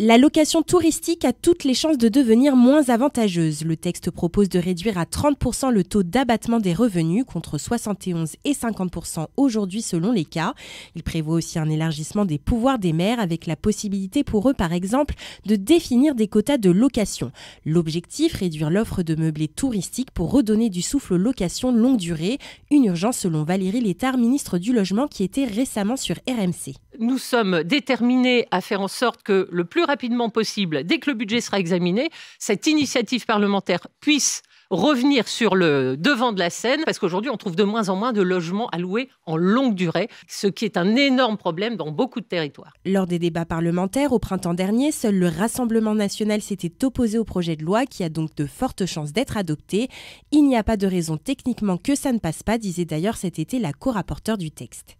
La location touristique a toutes les chances de devenir moins avantageuse. Le texte propose de réduire à 30% le taux d'abattement des revenus contre 71 et 50% aujourd'hui selon les cas. Il prévoit aussi un élargissement des pouvoirs des maires avec la possibilité pour eux par exemple de définir des quotas de location. L'objectif, réduire l'offre de meublés touristiques pour redonner du souffle aux locations longue durée, une urgence selon Valérie Létard, ministre du Logement qui était récemment sur RMC. Nous sommes déterminés à faire en sorte que le plus rapidement possible, dès que le budget sera examiné, cette initiative parlementaire puisse revenir sur le devant de la scène, parce qu'aujourd'hui, on trouve de moins en moins de logements alloués en longue durée, ce qui est un énorme problème dans beaucoup de territoires. Lors des débats parlementaires au printemps dernier, seul le Rassemblement national s'était opposé au projet de loi, qui a donc de fortes chances d'être adopté. Il n'y a pas de raison techniquement que ça ne passe pas, disait d'ailleurs cet été la co-rapporteure du texte.